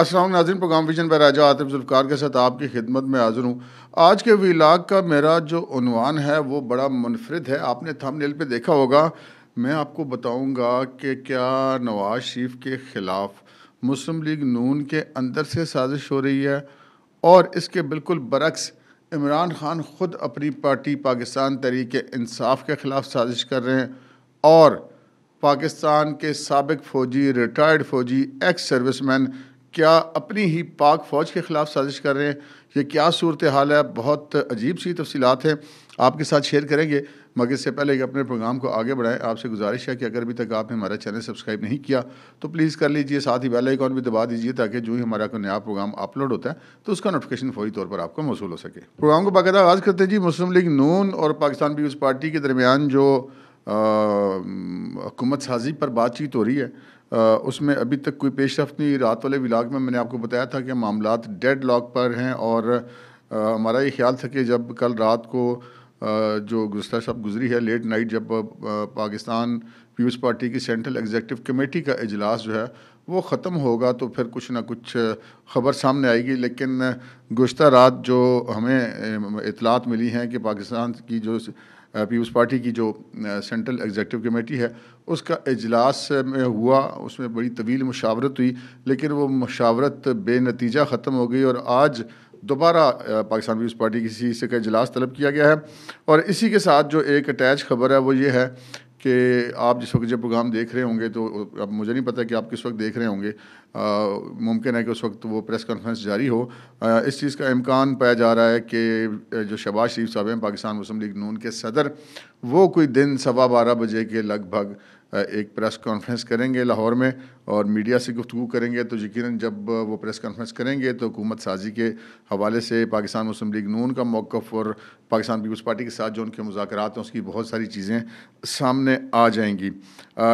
असलम नाजिन programme vision पर राजा आतिफ जुल्फ़ार के साथ आपकी खिदमत में हाजिर हूँ आज के विलाग का मेरा जो उनवान है वो बड़ा मुनफरद है आपने नील पे देखा होगा मैं आपको बताऊँगा कि क्या नवाज़ शरीफ के ख़िलाफ़ मुस्लिम लीग नून के अंदर से साजिश हो रही है और इसके बिल्कुल बरक्स इमरान खान ख़ुद अपनी पार्टी पाकिस्तान तरीके इंसाफ के ख़िलाफ़ साजिश कर रहे हैं और पाकिस्तान के सबक फ़ौजी रिटायर्ड फ़ौजी एक्स सर्विसमैन क्या अपनी ही पाक फ़ौज के ख़िलाफ़ साजिश कर रहे हैं ये क्या सूरत हाल है बहुत अजीब सी तफसीत हैं आपके साथ शेयर करेंगे मगर इससे पहले कि अपने प्रोग्राम को आगे बढ़ाएं आपसे गुजारिश है कि अगर अभी तक आपने हमारा चैनल सब्सक्राइब नहीं किया तो प्लीज़ कर लीजिए साथ ही बेल आइकॉन भी दबा दीजिए ताकि जो ही हमारा कोई नया प्रोग्राम अपलोड होता है तो उसका नोटिफिकेशन फौरी तौर पर आपको मौसू हो सके प्रोग्राम को बाकायदा आगाज़ करते हैं जी मुस्लिम लीग नून और पाकिस्तान पीपल्स पार्टी के दरमियान जो हुकूमत साजी पर बातचीत हो रही है उसमें अभी तक कोई रफ्त नहीं रात वाले विलाग में मैंने आपको बताया था कि मामला डेड लॉक पर हैं और हमारा ये ख्याल था कि जब कल रात को जो गुस्ता साहब गुजरी है लेट नाइट जब पाकिस्तान पीपल्स पार्टी की सेंट्रल एग्जेक्टिव कमेटी का अजलास जो है वो ख़त्म होगा तो फिर कुछ ना कुछ खबर सामने आएगी लेकिन गुज्तर रात जो हमें इतलात मिली हैं कि पाकिस्तान की जो पीपल्स पार्टी की जो सेंट्रल एग्जेक्टिव कमेटी है उसका अजलास में हुआ उसमें बड़ी तवील मशावरत हुई लेकिन वो मशावरत बेनतीजा ख़त्म हो गई और आज दोबारा पाकिस्तान पीपल्स पार्टी की सी से का इजलास तलब किया गया है और इसी के साथ जो एक अटैच खबर है वो ये है कि आप जिस वक्त जब प्रोग्राम देख रहे होंगे तो अब मुझे नहीं पता कि आप किस वक्त देख रहे होंगे मुमकिन है कि उस वक्त वो प्रेस कॉन्फ्रेंस जारी हो आ, इस चीज़ का इम्कान पाया जा रहा है कि जो शबाज शरीफ साहब हैं पाकिस्तान मुस्लिम लीग नून के सदर वो कोई दिन सवा बारह बजे के लगभग एक प्रेस कॉन्फ्रेंस करेंगे लाहौर में और मीडिया से गुफ्तु करेंगे तो यकीन जब वो प्रेस कॉन्फ्रेंस करेंगे तो हुकूमत साजी के हवाले से पाकिस्तान मुस्लिम लीग नून का मौक़ और पाकिस्तान पीपल्स पार्टी के साथ जो उनके मुजाकर हैं उसकी बहुत सारी चीज़ें सामने आ जाएंगी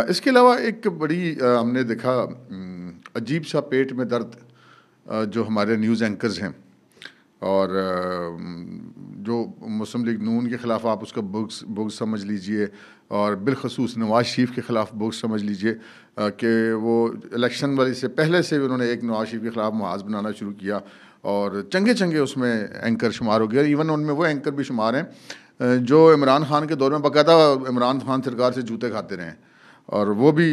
इसके अलावा एक बड़ी हमने देखा अजीब सा पेट में दर्द जो हमारे न्यूज़ एंकर्स हैं और जो मुस्लिम लीग नून के ख़िलाफ़ आप उसका बुक्स बुक्स समझ लीजिए और बिलखसूस नवाज शरीफ के ख़िलाफ़ बुक्स समझ लीजिए कि वो इलेक्शन वाले से पहले से भी उन्होंने एक नवाज शरीफ के ख़िलाफ़ महाज बनाना शुरू किया और चंगे चंगे उसमें एंकर शुमार हो गए इवन उनमें वो एंकर भी शुमार हैं जो इमरान खान के दौर में बाकायदा इमरान खान सरकार से जूते खाते रहे और वो भी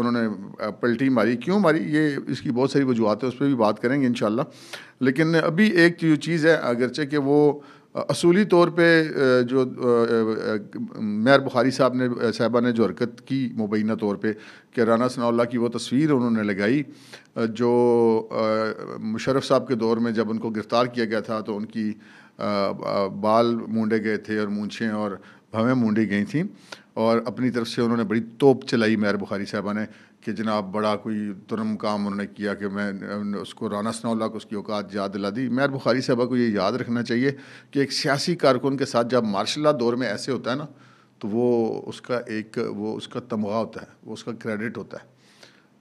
उन्होंने पलटी मारी क्यों मारी ये इसकी बहुत सारी वजूहत है उस पर भी बात करेंगे इन लेकिन अभी एक चीज़ है अगरचे कि वो असूली तौर पे जो मेयर बुखारी साहब ने साहबा ने जो हरकत की मुबैना तौर पे कि राना सनाउल्ला की वो तस्वीर उन्होंने लगाई जो मुशरफ साहब के दौर में जब उनको गिरफ़्तार किया गया था तो उनकी बाल मूंडे गए थे और मूछें और भवें मूंडी गई थी और अपनी तरफ से उन्होंने बड़ी तोप चलाई मेयर बुखारी साहबा ने कि जनाब बड़ा कोई तुरम काम उन्होंने किया कि मैं उसको राना सनाउल्ला को उसकी औकात याद दिला दी मैर बुखारी साहबा को ये याद रखना चाहिए कि एक सियासी कारकुन के साथ जब मार्शल दौर में ऐसे होता है ना तो वो उसका एक वो उसका तमगा होता है वो उसका क्रेडिट होता है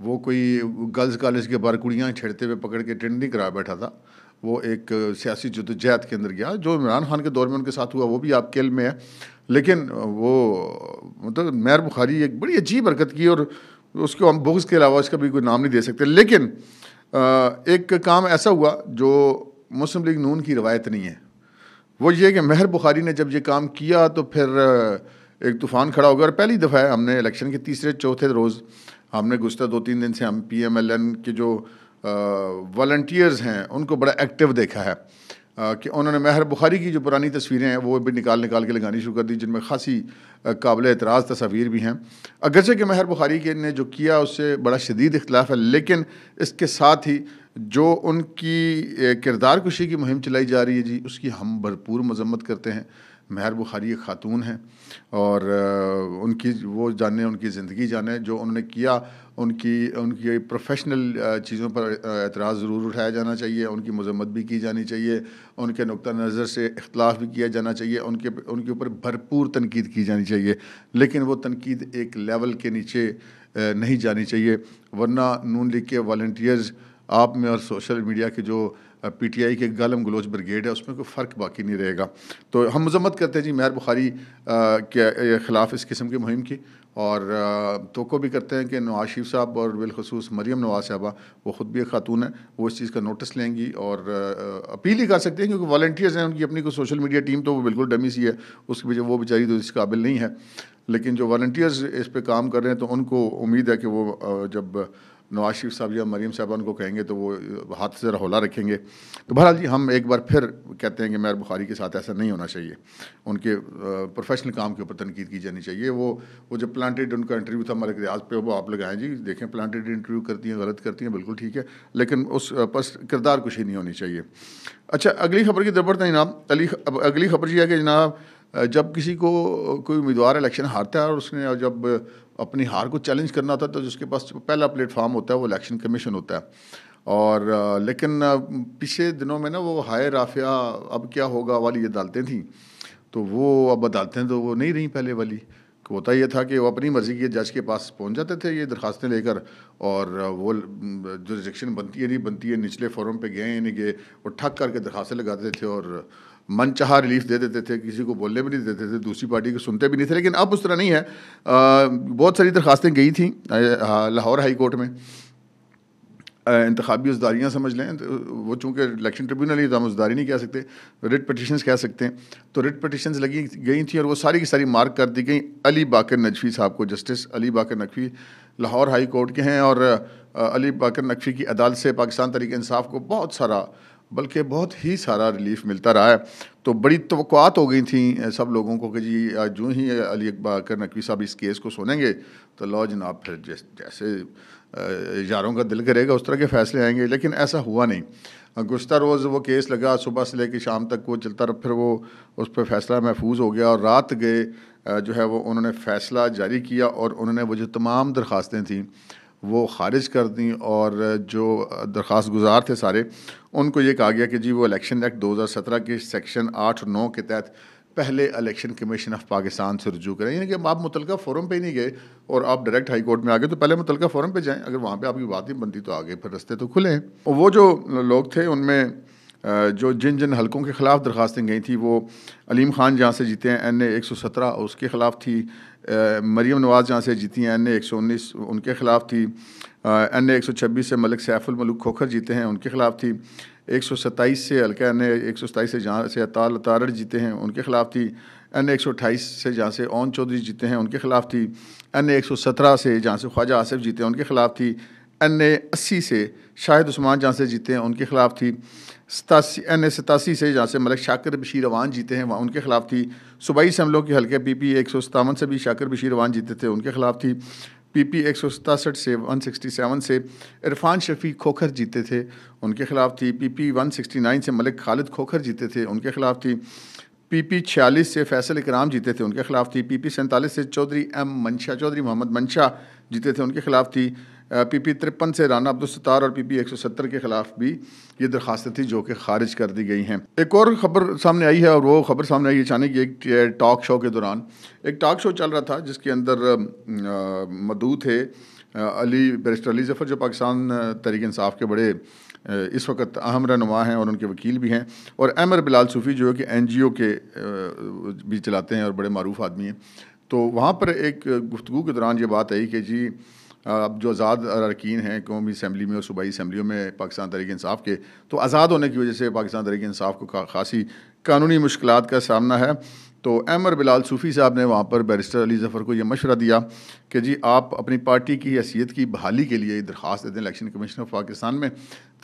वो कोई गर्ल्स कॉलेज के बार कुड़ियाँ छेड़ते हुए पकड़ के अटेंड नहीं करा बैठा था वो एक सियासी जदोजहद के अंदर गया जो इमरान खान के दौर में उनके साथ हुआ वो भी आपके इल में है लेकिन वो मतलब मैर बुखारी एक बड़ी अजीब हरकत की और उसको हम बुक्स के अलावा उसका भी कोई नाम नहीं दे सकते लेकिन एक काम ऐसा हुआ जो मुस्लिम लीग नून की रवायत नहीं है वो ये कि मेहर बुखारी ने जब ये काम किया तो फिर एक तूफ़ान खड़ा हो गया और पहली दफ़ा है हमने इलेक्शन के तीसरे चौथे रोज़ हमने गुजत दो तीन दिन से हम पी एम एल एन के जो वॉल्टियर्स हैं उनको बड़ा एक्टिव देखा है कि उन्होंने महर बुखारी की जो पुरानी तस्वीरें हैं वो भी निकाल निकाल के लगानी शुरू कर दी जिनमें खासी काबिल एतराज़ तस्वीर भी हैं अगरचे कि महर बुखारी के ने जो किया उससे बड़ा शदीद इख्तलाफ है लेकिन इसके साथ ही जो उनकी किरदार कुशी की मुहिम चलाई जा रही है जी उसकी हम भरपूर मजम्मत करते हैं महर बुखारी एक ख़ातून हैं और उनकी वो जाने उनकी ज़िंदगी जाने जो उन्होंने किया उनकी उनकी प्रोफेशनल चीज़ों पर एतराज़ ज़रूर उठाया जाना चाहिए उनकी मजम्मत भी की जानी चाहिए उनके नुक़ नज़र से इख्तलाफ भी किया जाना चाहिए उनके उनके ऊपर भरपूर तनकीद की जानी चाहिए लेकिन वो तनकीद एक लेवल के नीचे नहीं जानी चाहिए वरना नून लीग के वॉल्टियर्स आप में और सोशल मीडिया के जो पीटीआई के गलम गलोच ब्रिगेड है उसमें कोई फ़र्क बाकी नहीं रहेगा तो हम मजम्मत करते हैं जी मेहर बुखारी के ख़िलाफ़ इस किस्म की मुहिम की और तो को भी करते हैं कि नवाज शरीफ साहब और बिलखसूस मरीम नवाज साहबा वो ख़ुद भी एक खातून है वो इस चीज़ का नोटिस लेंगी और अपील ही कर सकते हैं क्योंकि वॉल्टियर्स हैं उनकी अपनी कोई सोशल मीडिया टीम तो वो बिल्कुल डमी सी है उसकी वजह वो बेचारी तो इस काबिल नहीं है लेकिन जो वॉल्टियर्स इस पर काम कर रहे हैं तो उनको उम्मीद है कि वो जब नवाज शरीफ साहब या मरीम साहबा उनको कहेंगे तो वो हाथ से रौला रखेंगे तो बहरहाल जी हम एक बार फिर कहते हैं कि मैर बुखारी के साथ ऐसा नहीं होना चाहिए उनके प्रोफेशनल काम के ऊपर तनकीद की जानी चाहिए वो वो जब प्लान्टेड उनका इंटरव्यू था हमारे रियाज पे वो आप लगाएं जी देखें प्लान्टेड इंटरव्यू करती हैं गलत करती हैं बिल्कुल ठीक है लेकिन उस पर किरदार कुछ ही नहीं होनी चाहिए अच्छा अगली खबर की दरबत है जनाब अली अगली खबर यह है कि जनाब जब किसी को कोई उम्मीदवार इलेक्शन हारता है और उसने जब अपनी हार को चैलेंज करना था तो जिसके पास पहला प्लेटफॉर्म होता है वो इलेक्शन कमीशन होता है और लेकिन पिछले दिनों में ना वो हाय राफिया अब क्या होगा वाली अदालतें थीं तो वो अब अदालतें तो वो नहीं रहीं पहले वाली होता यह था कि वो अपनी मर्ज़ी के जज के पास पहुंच जाते थे ये दरखास्तें लेकर और वो जो रिजेक्शन बनती है नहीं बनती है निचले फॉरम पे गए नहीं गए वो ठक करके दरखास्तें लगाते थे और मन चाह रिलीफ दे देते थे किसी को बोलने भी नहीं देते थे दूसरी पार्टी को सुनते भी नहीं थे लेकिन अब उस तरह नहीं है आ, बहुत सारी दरखास्तें गई थी लाहौर हाई कोर्ट में इंतबी उसदारियाँ समझ लें तो वो चूँकि इलेक्शन ट्रिब्यूनल ही हम उसदारी नहीं कह सकते रिट पटिशन कह सकते हैं तो रिट पटिशन लगी गई थी और वो सारी की सारी मार्क कर दी गई अली बाकर नजफ़ी साहब को justice Ali Baqar Naqvi Lahore high court के हैं और अली बाकर नकवी की अदालत से पाकिस्तान तरीके इंसाफ को बहुत सारा बल्कि बहुत ही सारा रिलीफ मिलता रहा है तो बड़ी तोक़ात हो गई थी सब लोगों को कि जी जो ही अली अकबर नकवी साहब इस केस को सुनेंगे तो लॉ जनाब फिर जैस, जैसे यारों का दिल करेगा उस तरह के फ़ैसले आएंगे लेकिन ऐसा हुआ नहीं गुज्तर रोज़ वो केस लगा सुबह से लेकर शाम तक वो चलता रहा फिर वो उस पर फैसला महफूज हो गया और रात गए जो है वो उन्होंने फ़ैसला जारी किया और उन्होंने वो जो तमाम दरख्वास्तें थीं वो खारिज कर दी और जो दरख्वास्त गुजार थे सारे उनको ये कहा गया कि जी वो इलेक्शन एक्ट 2017 के सेक्शन आठ नौ के तहत पहले इलेक्शन कमीशन ऑफ पाकिस्तान से रजू करें यानी कि आप मुतलका फोरम पे नहीं गए और आप डायरेक्ट हाई कोर्ट में आ गए तो पहले मुतलका फोरम पे जाएं अगर वहाँ पे आपकी बात नहीं बनती तो आगे फिर रस्ते तो खुले हैं वो जो लोग थे उनमें जो जिन जिन हलकों के ख़िलाफ़ दरख्वास्तें गई थी वो अलीम ख़ान जहाँ से जीते हैं एन ए एक सौ सत्रह उसके ख़िलाफ़ थी मरीम नवाज़ जहाँ से जीती हैं एन ए एक सौ उन्नीस उनके ख़िलाफ़ थी एन ए एक सौ छब्बीस से मलिक सैफुलमलूक खोखर जीते हैं उनके ख़िलाफ़ थी एक सौ सत्ताईस से अलका एन ए एक सौ सताईस से जहाँ से अताल तारड़ जीते हैं उनके ख़िलाफ़ थी एन एक सौ अट्ठाईस से जहाँ से ओन चौधरी जीते हैं उनके ख़िलाफ़ थी एन ए एक सौ सत्रह से जहाँ से ख्वाजा आसिफ जीते हैं उनके ख़िलाफ़ थी एन ए अस्सी से शाहिद उस्मान जहाँ से जीते हैं उनके ख़िलाफ़ थी सतासी एन एस सतासी से जहाँ से मलिक शाकिर बशीर अवान जीते हैं वहाँ उनके खिलाफ थी सूबाई असम्बलों के हल्के पी पी एक सौ सतावन से भी शाकिर बशीर अवान जीते थे उनके खिलाफ थी पी पी एक सौ सतासठ से वन सिक्सटी सेवन से इरफान शफी खोखर जीते थे उनके खिलाफ थी P P one sixty nine से मलिक खालिद खोखर जीते थे उनके खिलाफ थी पी पी छियालीस से फैसल इकराम जीते थे उनके खिलाफ थी पी पी सैंतालीस से चौधरी एम मंशा चौधरी मोहम्मद मंशा जीते थे उनके खिलाफ थी पी पी तिरपन से राना अब्दुल सत्तार और पी पी एक सौ सत्तर के खिलाफ भी ये दरख्वास्त थी जो कि खारिज कर दी गई हैं एक और खबर सामने आई है और वो खबर सामने आई है अचानक एक टॉक शो के दौरान एक टॉक शो चल रहा था जिसके अंदर मधु थे अली बैरिस्टर अली जफ़र जो पाकिस्तान तरीक इंसाफ के बड़े इस वक्त अहम रहनुमा हैं और उनके वकील भी हैं और अमर बिलाल सूफ़ी जो है कि एन जी ओ के भी चलाते हैं और बड़े मरूफ आदमी हैं तो वहाँ पर एक गुफ्तु के दौरान ये बात आई कि जी अब जो आज़ाद अरकान हैं कौमी असम्बली में और सूबाई असम्बलियों में पाकिस्तान तरीके इंसाफ के तो आज़ाद होने की वजह से पाकिस्तान तरीक इंसाफ को खासी कानूनी मुश्किल का सामना है तो अहमर बिलाल सूफ़ी साहब ने वहाँ पर बैरिस्टर अली ज़फ़र को यह मशवरा दिया कि जी आप अपनी पार्टी की हैसीत की बहाली के लिए दरख्वास्त दे दें इलेक्शन कमीशन ऑफ पाकिस्तान में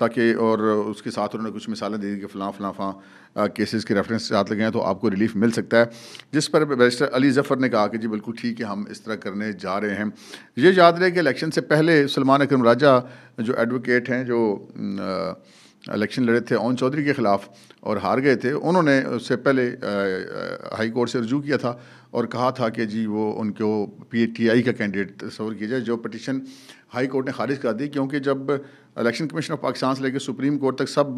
ताकि और उसके साथ उन्होंने कुछ मिसालें दी कि फ़लाँ फ़लाँ फ़ाँ केसेस के रेफरेंस साथ लगे हैं तो आपको रिलीफ मिल सकता है जिस पर बैरिस्टर अली ज़फ़र ने कहा कि जी बिल्कुल ठीक है हम इस तरह करने जा रहे हैं ये याद रहे कि इलेक्शन से पहले सलमान अक्रम राजा जो एडवोकेट हैं जो आ, इलेक्शन लड़े थे ओन चौधरी के ख़िलाफ़ और हार गए थे उन्होंने उससे पहले हाई कोर्ट से रजू किया था और कहा था कि जी वो उनको पीटीआई का कैंडिडेट तस्वर किया जाए जो पटिशन हाई कोर्ट ने खारिज कर दी क्योंकि जब इलेक्शन कमीशन ऑफ पाकिस्तान से लेकर सुप्रीम कोर्ट तक सब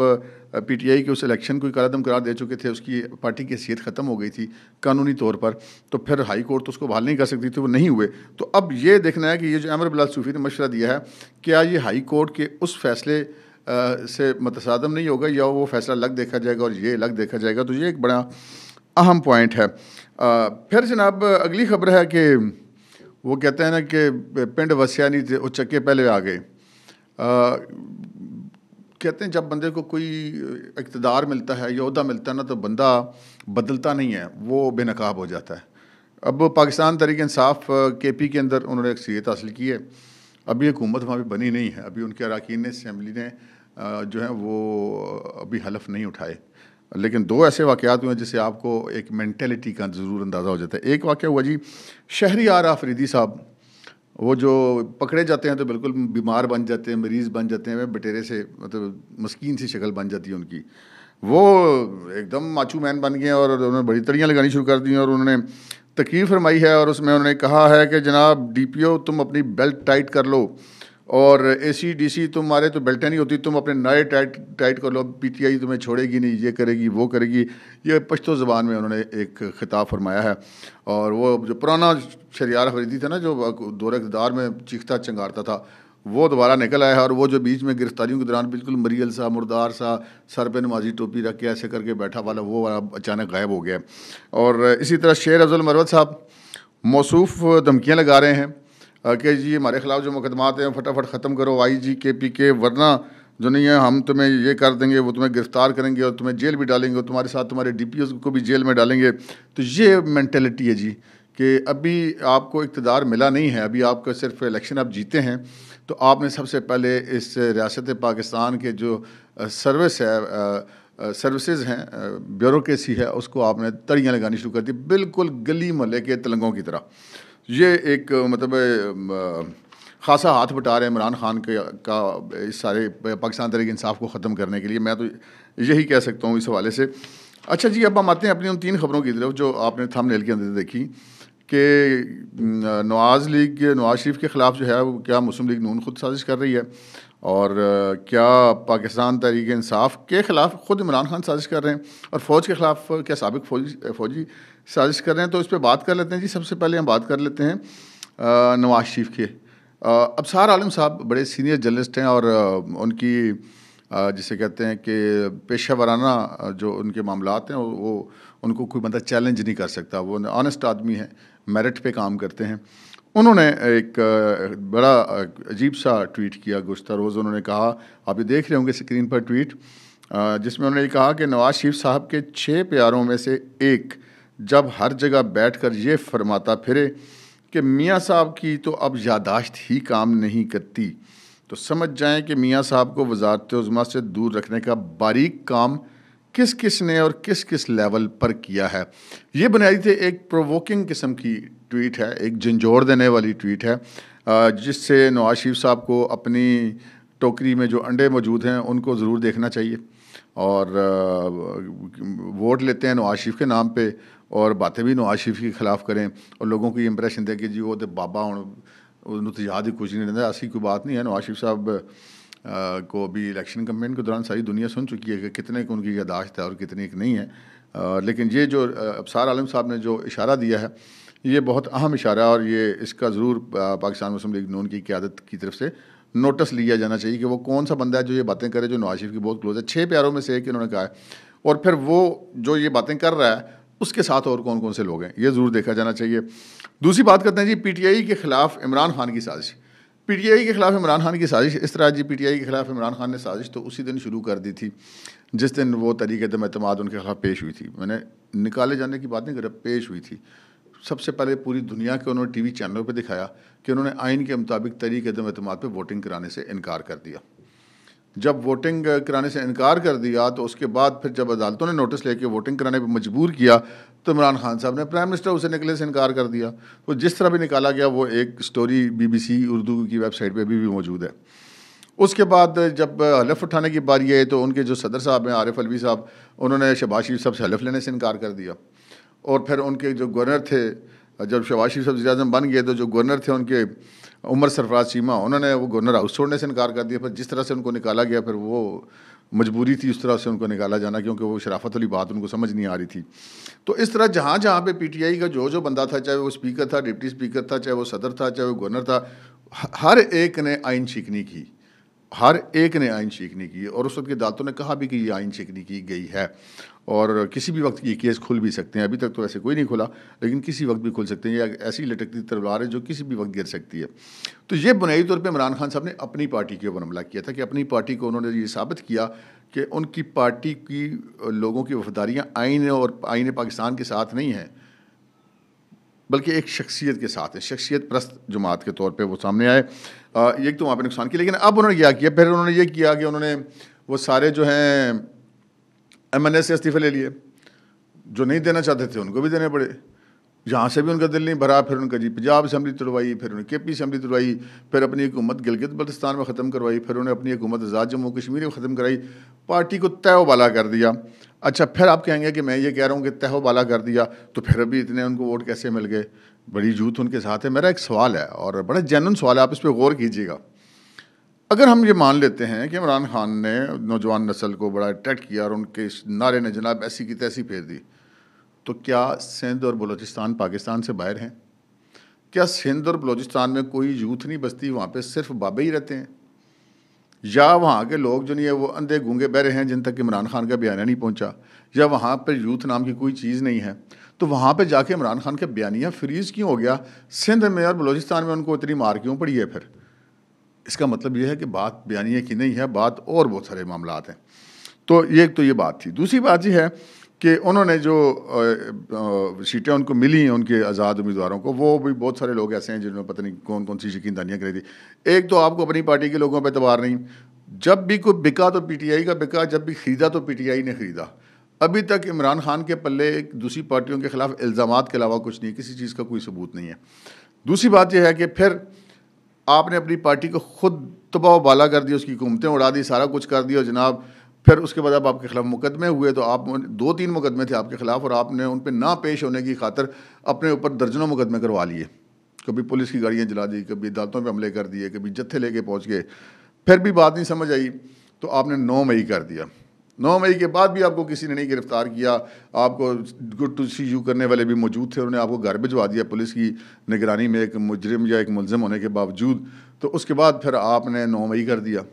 पीटीआई के उस इलेक्शन को करादम करार दे चुके थे उसकी पार्टी की हैसियत ख़त्म हो गई थी कानूनी तौर पर तो फिर हाई कोर्ट तो उसको बहाल नहीं कर सकती थी वो नहीं हुए तो अब ये देखना है कि ये जो अमर बिलाल सूफी ने मशवरा दिया है क्या ये हाई कोर्ट के उस फैसले से मतसादम नहीं होगा या वो फैसला अलग देखा जाएगा और ये अलग देखा जाएगा तो ये एक बड़ा अहम पॉइंट है आ, फिर जनाब अगली खबर है कि वो कहते हैं ना कि पिंड वस्या नहीं थे वो चक्के पहले आ गए कहते हैं जब बंदे को कोई इकतदार मिलता है या मिलता है ना तो बंदा बदलता नहीं है वो बेनकाब हो जाता है अब पाकिस्तान तहरीक इंसाफ के पी के अंदर उन्होंने अक्सरियत हासिल की है अभी हुकूमत वहाँ पर बनी नहीं है अभी उनके अरकान ने असम्बली ने जो हैं वो अभी हलफ नहीं उठाए लेकिन दो ऐसे वाक़ात हुए जिससे आपको एक मैंटेलिटी का ज़रूर अंदाज़ा हो जाता है एक वाक़ हुआ जी शहरी आर आफरीदी साहब वो जो पकड़े जाते हैं तो बिल्कुल बीमार बन जाते हैं मरीज़ बन जाते हैं बटेरे से मतलब मस्किन सी शक्ल बन जाती है उनकी वो एकदम माचू मैन बन गए और उन्होंने बड़ी तड़ियाँ लगानी शुरू कर दी और उन्होंने तकलीफ़ फरमाई है और उसमें उन्होंने कहा है कि जनाब डी पी ओ तुम अपनी बेल्ट टाइट कर लो और ए सी डी सी तुम्हारे तो बेल्टें नहीं होती तुम अपने नए टाइट टाइट कर लो पी टी आई तुम्हें छोड़ेगी नहीं ये करेगी वो करेगी ये पश्तो ज़बान में उन्होंने एक खिताब फरमाया है और वो जो पुराना शरियार फरीदी था ना जो दौर इकदार में चीखता चंगारता था वो दोबारा निकल आया है और वो जो बीच में गिरफ्तारियों के दौरान बिल्कुल मरियल सा मुर्दार सा सर पे नमाजी टोपी रख के ऐसे करके बैठा वाला वो वाला अचानक गायब हो गया और इसी तरह शेर अफजल मरवत साहब मौसूफ धमकियाँ लगा रहे हैं कि जी हमारे ख़िलाफ़ जो मुकदमात हैं फटाफट ख़त्म करो आई जी के पी के वरना जो नहीं है हम तुम्हें ये कर देंगे वो तुम्हें गिरफ़्तार करेंगे और तुम्हें जेल भी डालेंगे और तुम्हारे साथ तुम्हारे डी पी को भी जेल में डालेंगे तो ये मैंटेलिटी है जी कि अभी आपको इकतदार मिला नहीं है अभी आपका सिर्फ इलेक्शन आप जीते हैं तो आपने सबसे पहले इस रियासत पाकिस्तान के जो सर्विस है सर्विसेज हैं ब्यूरोसी है उसको आपने तड़ियाँ लगानी शुरू कर दी बिल्कुल गली मोहल्ले के तलंगों की तरह ये एक मतलब खासा हाथ बटा रहे हैं इमरान खान के का इस सारे पाकिस्तान तरीके इंसाफ को ख़त्म करने के लिए मैं तो यही कह सकता हूँ इस हवाले से अच्छा जी अब हम आते हैं अपनी उन तीन खबरों की तरफ जो आपने नेल के अंदर देखी कि नवाज़ लीग नवाज शरीफ के ख़िलाफ़ जो है वो क्या मुस्लिम लीग नून खुद साजिश कर रही है और क्या पाकिस्तान तरीके इंसाफ के ख़िलाफ़ ख़ुद इमरान खान साजिश कर रहे हैं और फ़ौज के ख़िलाफ़ क्या सबक फौजी फौजी साजिश कर रहे हैं तो इस पर बात कर लेते हैं जी सबसे पहले हम बात कर लेते हैं नवाज शरीफ के अबसार आलम साहब बड़े सीनियर जर्नलिस्ट हैं और उनकी जिसे कहते हैं कि पेशा वाराना जो उनके मामला हैं वो उनको कोई मतलब चैलेंज नहीं कर सकता वो ऑनेस्ट आदमी है मेरिट पे काम करते हैं उन्होंने एक बड़ा अजीब सा ट्वीट किया गुज्तर रोज़ उन्होंने कहा आप ये देख रहे होंगे स्क्रीन पर ट्वीट जिसमें उन्होंने कहा कि नवाज शरीफ साहब के छः प्यारों में से एक जब हर जगह बैठकर ये फरमाता फिरे कि मियाँ साहब की तो अब यादाश्त ही काम नहीं करती तो समझ जाएं कि मियाँ साहब को वजारत उज़मा से दूर रखने का बारीक काम किस किस ने और किस किस लेवल पर किया है ये बनाई थी एक प्रोवोकिंग किस्म की ट्वीट है एक झंझोर देने वाली ट्वीट है जिससे नवाज शरीफ साहब को अपनी टोकरी में जो अंडे मौजूद हैं उनको ज़रूर देखना चाहिए और वोट लेते हैं नवाज शरीफ के नाम पे और बातें भी नवाज शरीफ के खिलाफ करें और लोगों को ये इंप्रेशन दें कि जी वो तो बाबा हूँ ਉਹਨੂੰ तो याद ही कुछ नहीं रहता ऐसी कोई बात नहीं है नवाज शरीफ साहब को अभी इलेक्शन कम्पेन के दौरान सारी दुनिया सुन चुकी है कि कितने एक उनकी यादाश्त है और कितने एक नहीं है आ, लेकिन ये जो अबसार आलम साहब ने जो इशारा दिया है ये बहुत अहम इशारा है और ये इसका ज़रूर पाकिस्तान मुस्लिम लीग नून की क्यादत की तरफ से नोटिस लिया जाना चाहिए कि वो कौन सा बंदा है जो ये बातें करे जो नवाज शरीफ की बहुत क्लोज है छः प्यारों में से एक इन्होंने कहा है और फिर वो जो ये बातें कर रहा है उसके साथ और कौन कौन से लोग हैं ये ज़रूर देखा जाना चाहिए दूसरी बात करते हैं जी पीटीआई के ख़िलाफ़ इमरान खान की साजिश पीटीआई के ख़िलाफ़ इमरान खान की साजिश इस तरह जी पीटीआई के ख़िलाफ़ इमरान खान ने साजिश तो उसी दिन शुरू कर दी थी जिस दिन वो तरीक़े दम अतमाद उनके ख़िलाफ़ पेश हुई थी मैंने निकाले जाने की बात नहीं कर पेश हुई थी सबसे पहले पूरी दुनिया के उन्होंने टीवी चैनलों पर दिखाया कि उन्होंने आइन के मुताबिक तरीक अदम पर वोटिंग कराने से इनकार कर दिया जब वोटिंग कराने से इनकार कर दिया तो उसके बाद फिर जब अदालतों ने नोटिस लेके वोटिंग कराने पर मजबूर किया तो इमरान खान साहब ने प्राइम मिनिस्टर उसे निकले से इनकार कर दिया तो जिस तरह भी निकाला गया वो एक स्टोरी बीबीसी उर्दू की वेबसाइट पे अभी भी मौजूद है उसके बाद जब हलफ उठाने की बारी आई तो उनके जो सदर साहब हैं आरिफ अलवी साहब उन्होंने शबाज शरीफ साहब से हलफ लेने से इनकार कर दिया और फिर उनके जो गवर्नर थे जब शबाज शरीफ साहब वजी अजम बन गए तो जो गवर्नर थे उनके उमर सरफराज चीमा उन्होंने वो गवर्नर हाउस छोड़ने से इनकार कर दिया फिर जिस तरह से उनको निकाला गया फिर वो मजबूरी थी उस तरह से उनको निकाला जाना क्योंकि वो शराफत वाली बात उनको समझ नहीं आ रही थी तो इस तरह जहाँ जहाँ पे पीटीआई का जो जो बंदा था चाहे वो स्पीकर था डिप्टी स्पीकर था चाहे वो सदर था चाहे वो गवर्नर था हर एक ने आइन चीकनी की हर एक ने आइन सीखने की और उस वक्त की अदालतों ने कहा भी कि ये आइन सीखने की गई है और किसी भी वक्त ये केस खुल भी सकते हैं अभी तक तो ऐसे कोई नहीं खुला लेकिन किसी वक्त भी खुल सकते हैं या ऐसी लटकती तलवार है जो किसी भी वक्त गिर सकती है तो ये बुनियादी तौर पर इमरान खान साहब ने अपनी पार्टी के ऊपर हमला किया था कि अपनी पार्टी को उन्होंने ये साबित किया कि उनकी पार्टी की लोगों की वफादारियाँ आइन और आइन पाकिस्तान के साथ नहीं हैं बल्कि एक शख्सियत के साथ है शख्सियत प्रस्त जमात के तौर पर वो सामने आए एक तो वहाँ पर नुकसान किया लेकिन अब उन्होंने क्या किया फिर उन्होंने ये किया कि उन्होंने वो सारे जो हैं एम एन एस से इस्तीफे ले लिए जो नहीं देना चाहते थे उनको भी देने पड़े जहाँ से भी उनका दिल नहीं भरा फिर उनका जी पंजाब असम्बली तुड़वाई फिर उन्हें के पी असम्बली तुड़वाई फिर अपनी हुकूमत गिलगित बल्तिस्तान में ख़त्म करवाई फिर उन्हें अपनी हुकूमत आज़ाद जम्मू कश्मीर में ख़त्म कराई पार्टी को तय वाला कर दिया अच्छा फिर आप कहेंगे कि मैं ये कह रहा हूँ कि तहो बाला कर दिया तो फिर अभी इतने उनको वोट कैसे मिल गए बड़ी जूत उनके साथ है मेरा एक सवाल है और बड़ा जैन सवाल है आप इस पर गौर कीजिएगा अगर हम ये मान लेते हैं कि इमरान खान ने नौजवान नस्ल को बड़ा अट्रैक्ट किया और उनके इस नारे ने जनाब ऐसी की तैसी फेर दी तो क्या सिंध और बलूचिस्तान पाकिस्तान से बाहर हैं क्या सिंध और बलूचिस्तान में कोई यूथ नहीं बसती वहाँ पे सिर्फ बाबे ही रहते हैं या वहाँ के लोग जो नहीं है वो अंधे गूंगे बहरे हैं जिन तक इमरान खान का बयान नहीं पहुँचा या वहाँ पर यूथ नाम की कोई चीज़ नहीं है तो वहाँ पर जाके इमरान खान के बयानिया फ्रीज़ क्यों हो गया सिंध में और बलोचिस्तान में उनको इतनी मार क्यों पड़ी है फिर इसका मतलब ये है कि बात बयानिया की नहीं है बात और बहुत सारे मामला हैं तो ये तो ये बात थी दूसरी बात यह है कि उन्होंने जो सीटें उनको मिली हैं उनके आज़ाद उम्मीदवारों को वो भी बहुत सारे लोग ऐसे हैं जिन्होंने पता नहीं कौन कौन सी यकीन दानियाँ करी थी एक तो आपको अपनी पार्टी के लोगों पर एतबार नहीं जब भी कोई बिका तो पीटीआई का बिका जब भी ख़रीदा तो पीटीआई ने ख़रीदा अभी तक इमरान खान के पल्ले दूसरी पार्टियों के ख़िलाफ़ इल्ज़ाम के अलावा कुछ नहीं किसी चीज़ का कोई सबूत नहीं है दूसरी बात यह है कि फिर आपने अपनी पार्टी को खुद तबाह बाला कर दिया उसकी हुकूमतें उड़ा दी सारा कुछ कर दिया और जनाब फिर उसके बाद अब आपके ख़िलाफ़ मुकदमे हुए तो आप दो तीन मुकदमे थे आपके ख़िलाफ़ और आपने उन पर ना पेश होने की खातर अपने ऊपर दर्जनों मुकदमे करवा लिए कभी पुलिस की गाड़ियाँ जला दी कभी अदालतों पर हमले कर दिए कभी जत्थे लेके पहुँच गए फिर भी बात नहीं समझ आई तो आपने नौ मई कर दिया नौ मई के बाद भी आपको किसी ने नहीं गिरफ्तार किया आपको गुड टू सी यू करने वाले भी मौजूद थे उन्होंने आपको घर भिजवा दिया पुलिस की निगरानी में एक मुजरिम या एक मुलजम होने के बावजूद तो उसके बाद फिर आपने नौ मई कर दिया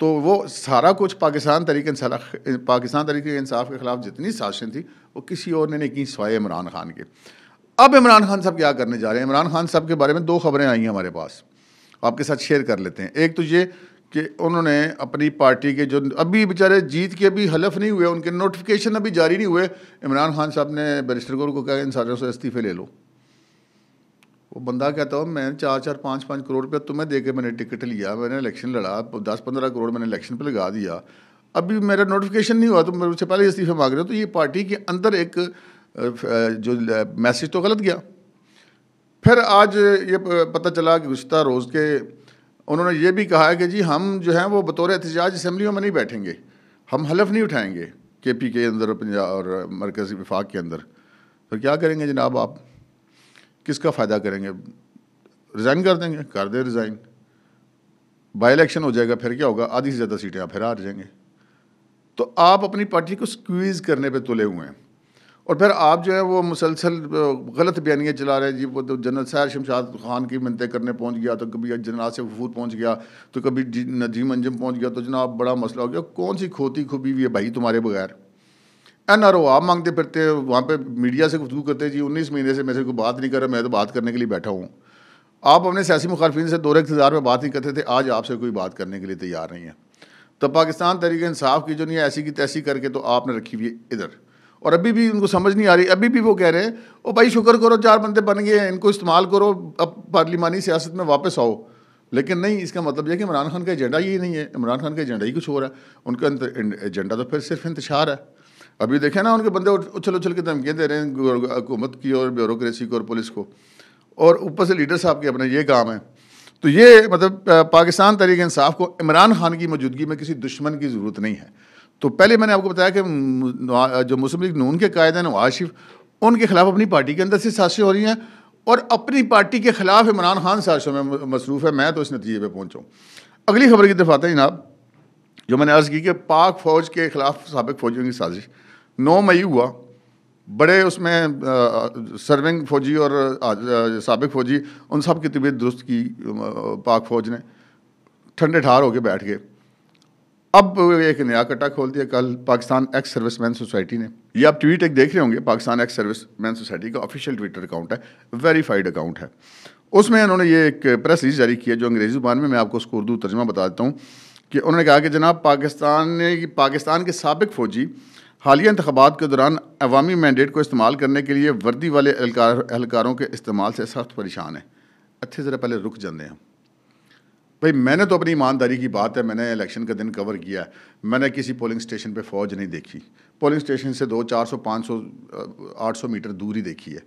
तो वो सारा कुछ पाकिस्तान तरीके पाकिस्तान तरीके इंसाफ के ख़िलाफ़ जितनी साजिशें थी वो किसी और ने नहीं की सवाए इमरान खान के अब इमरान खान साहब क्या करने जा रहे हैं इमरान खान साहब के बारे में दो खबरें आई हैं हमारे पास आपके साथ शेयर कर लेते हैं एक तो ये कि उन्होंने अपनी पार्टी के जो अभी बेचारे जीत के अभी हलफ नहीं हुए उनके नोटिफिकेशन अभी जारी नहीं हुए इमरान खान साहब ने बैरिस्टर को कहा इन सारों से इस्तीफे ले लो वो बंदा कहता हूँ मैं चार चार पाँच पाँच करोड़ रुपया तुम्हें दे के मैंने टिकट लिया मैंने इलेक्शन लड़ा दस पंद्रह करोड़ मैंने इलेक्शन पर लगा दिया अभी मेरा नोटिफिकेशन नहीं हुआ तो मैं उससे पहले इस्तीफे मांग रहे हो तो ये पार्टी के अंदर एक जो मैसेज तो गलत गया फिर आज ये पता चला कि गुस्ता रोज़ के उन्होंने ये भी कहा है कि जी हम जो हैं वो बतौर एहतजाज असम्बलियों में नहीं बैठेंगे हम हलफ नहीं उठाएंगे के पी के अंदर पंजाब और मरकज़ी विफाक के अंदर तो क्या करेंगे जनाब आप किसका फ़ायदा करेंगे रिज़ाइन कर देंगे कर दे रिज़ाइन बाई इलेक्शन हो जाएगा फिर क्या होगा आधी से ज़्यादा सीटें आप फिर हार जाएंगे तो आप अपनी पार्टी को स्क्वीज़ करने पे तुले हुए हैं और फिर आप जो है वो मुसलसल गलत बयानियाँ चला रहे हैं जी वो तो जनरल सैर शमशाद खान की मिनतें करने पहुंच गया तो कभी जनरल आसिफ वफूर पहुंच गया तो कभी नदीम अंजम पहुंच गया तो जनाब बड़ा मसला हो गया कौन सी खोती खुबी हुई है भाई तुम्हारे बगैर एन आर ओ आप मांगते फिरते वहाँ पे मीडिया से गुफ्तू करते जी उन्नीस महीने से मैं से कोई बात नहीं कर रहा मैं तो बात करने के लिए बैठा हूँ आप अपने सियासी मुखालफी से दौरे इकतजार में बात नहीं करते थे आज आपसे कोई बात करने के लिए तैयार नहीं है तो पाकिस्तान तरीके इंसाफ की जो नहीं ऐसी की तैसी करके तो आपने रखी हुई इधर और अभी भी उनको समझ नहीं आ रही अभी भी वो कह रहे हैं ओ भाई शुक्र करो चार बंदे बन गए हैं इनको इस्तेमाल करो अब पार्लिमानी सियासत में वापस आओ लेकिन नहीं इसका मतलब यह कि इमरान खान का एजेंडा ही नहीं है इमरान खान का एजेंडा ही कुछ हो रहा है उनका एजेंडा तो फिर सिर्फ इंतशार है अभी देखें ना उनके बंदे उछल उछल के धमकियाँ दे रहे हैं हुकूमत की और ब्यूरोसी को और पुलिस को और ऊपर से लीडर साहब के अपने ये काम है तो ये मतलब पाकिस्तान तरीके इंसाफ को इमरान खान की मौजूदगी में किसी दुश्मन की ज़रूरत नहीं है तो पहले मैंने आपको बताया कि जो मुस्लिम लीग नून के कायदे हैं नवाज उनके खिलाफ अपनी पार्टी के अंदर से साजिशें हो रही हैं और अपनी पार्टी के खिलाफ इमरान खान साजिशों में मसरूफ़ है मैं तो इस नतीजे पर पहुँचाऊँ अगली खबर की तरफ आते हैं जनाब जो मैंने अर्ज़ की कि पाक फ़ौज के खिलाफ सबक फ़ौजियों की साजिश नौ मई हुआ बड़े उसमें सर्विंग फौजी और सबक फौजी उन सब की तबीयत दुरुस्त की पाक फौज ने ठंडे ठार होकर बैठ गए अब एक नया कट्टा खोल दिया कल Pakistan ex service man society ने ये आप ट्वीट एक देख रहे होंगे Pakistan ex service man society का ऑफिशियल ट्विटर अकाउंट है वेरीफाइड अकाउंट है उसमें उन्होंने ये एक प्रेस रिलीज जारी किया जो अंग्रेज़ी जुबान में मैं आपको उसको उर्दू तर्जमा बता देता हूँ कि उन्होंने कहा कि जनाब पाकिस्तान ने पाकिस्तान के सबक फ़ौजी हालिया इंतबात के दौरान अवामी मैंडेट को इस्तेमाल करने के लिए वर्दी वाले एहलकारों के इस्तेमाल से सख्त परेशान है अच्छे ज़रा पहले रुक जाते हैं भाई मैंने तो अपनी ईमानदारी की बात है मैंने इलेक्शन का दिन कवर किया है मैंने किसी पोलिंग स्टेशन पर फौज नहीं देखी पोलिंग स्टेशन से दो चार सौ पाँच सौ आठ सौ मीटर दूरी देखी है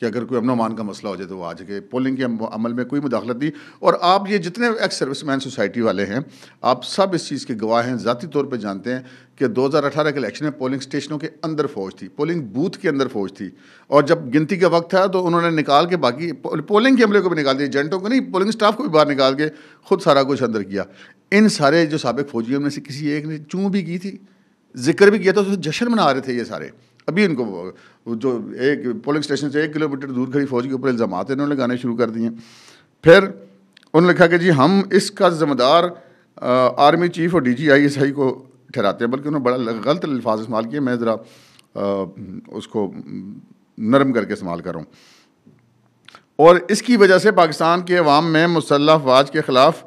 कि अगर कोई अमन अमान का मसला हो जाए तो वो आज के पोलिंग के अमल में कोई मुदाखलत नहीं और आप ये जितने एक्स सर्विस मैन सोसाइटी वाले हैं आप सब इस चीज़ के गवाह हैं ज़ाती तौर पर जानते हैं कि 2018 के इलेक्शन में पोलिंग स्टेशनों के अंदर फौज थी पोलिंग बूथ के अंदर फौज थी और जब गिनती का वक्त था तो उन्होंने निकाल के बाकी पोलिंग के अमले को भी निकाल दिया जेंटों को नहीं पोलिंग स्टाफ को भी बाहर निकाल के खुद सारा कुछ अंदर किया इन सारे जो सबक फौजियों में से किसी एक ने चूँ भी की थी जिक्र भी किया था उसमें जश्न मना रहे थे ये सारे अभी इनको जो एक पोलिंग स्टेशन से एक किलोमीटर दूर खड़ी फौज के ऊपर इल्ज़ाम इन्होंने लगाने शुरू कर दिए फिर उन्होंने लिखा कि जी हम इसका ज़िम्मेदार आर्मी चीफ और D G I S I को ठहराते हैं बल्कि उन्होंने बड़ा गलत अल्फाज इस्तेमाल किए मैं ज़रा उसको नरम करके इस्तेमाल कर रहा हूँ और इसकी वजह से पाकिस्तान के अवाम में मुसल्ह अफवाज के ख़िलाफ़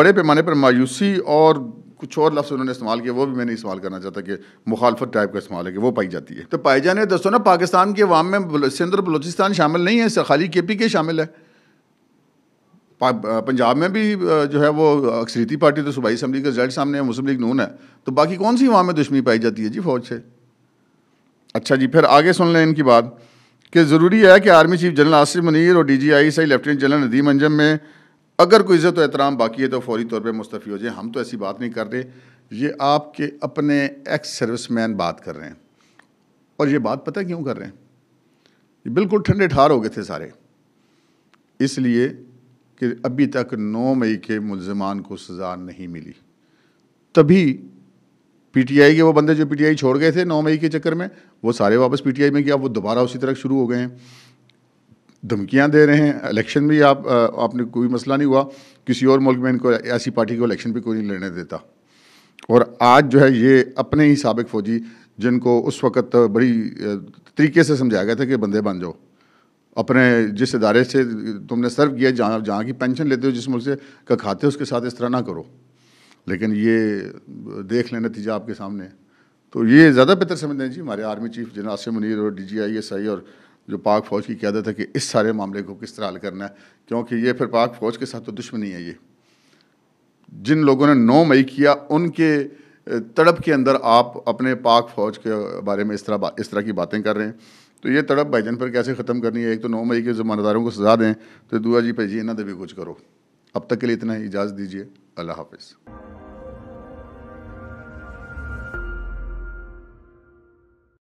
बड़े पैमाने पर मायूसी और कुछ और लफ्ज़ उन्होंने इस्तेमाल किया वो भी मैंने इस्तेमाल करना चाहता कि मुखालफत टाइप का इस्तेमाल है कि वो पाई जाती है तो पाई जाने दोस्तों ना पाकिस्तान के अवाम में सिंध और बलोचिस्तान शामिल नहीं है खाली के पी के शामिल है पंजाब में भी जो है वो अक्सरीती पार्टी तो सूबाई असम्बली का रिजल्ट सामने है मुस्लिम लीग नून है तो बाकी कौन सी वहाँ में दुश्मनी पाई जाती है जी फौज से अच्छा जी फिर आगे सुन लें इनकी बात कि ज़रूरी है कि army chief general Asif Manir और डी जी आई सही लेफ्टिनेंट जनरल नदीम अंजम में अगर कोई इज़्ज़त एहतराम बाकी है तो फौरी तौर पर मुस्तफ़ी हो जाए हम तो ऐसी बात नहीं कर रहे ये आपके अपने एक्स सर्विस मैन बात कर रहे हैं और ये बात पता क्यों कर रहे हैं बिल्कुल ठंडे ठार हो गए थे सारे इसलिए कि अभी तक 9 मई के मुलजमान को सज़ा नहीं मिली तभी पीटीआई के वो बंदे जो पीटीआई छोड़ गए थे 9 मई के चक्कर में वो सारे वापस पीटीआई में गया वो दोबारा उसी तरह शुरू हो गए हैं धमकियां दे रहे हैं इलेक्शन भी आप आपने कोई मसला नहीं हुआ किसी और मुल्क में इनको ऐसी पार्टी को इलेक्शन भी कोई नहीं लड़ने देता और आज जो है ये अपने ही सबक फ़ौजी जिनको उस वक़्त बड़ी तरीके से समझाया गया था कि बंदे बन जाओ अपने जिस इदारे से तुमने सर्व किया जहाँ जहाँ की पेंशन लेते हो जिस मुल्क का खाते हो उसके साथ इस तरह ना करो लेकिन ये देख लें नतीजा आपके सामने तो ये ज़्यादा बेहतर समझते हैं जी हमारे army chief general Asim Munir और डी जी आई एस आई और जो पाक फ़ौज की क्यादत है कि इस सारे मामले को किस तरह हल करना है क्योंकि ये फिर पाक फ़ौज के साथ तो दुश्मनी है ये जिन लोगों ने नौ मई किया उनके तड़प के अंदर आप अपने पाक फ़ौज के बारे में इस तरह इस तरह की बातें कर रहे हैं तो ये तड़प भाईजन पर कैसे ख़त्म करनी है एक तो नौ मई के जमानदारों को सजा दें तो दुआ जी भाई जी इन्हें भी कुछ करो अब तक के लिए इतना ही इजाज़त दीजिए अल्लाह हाफिज़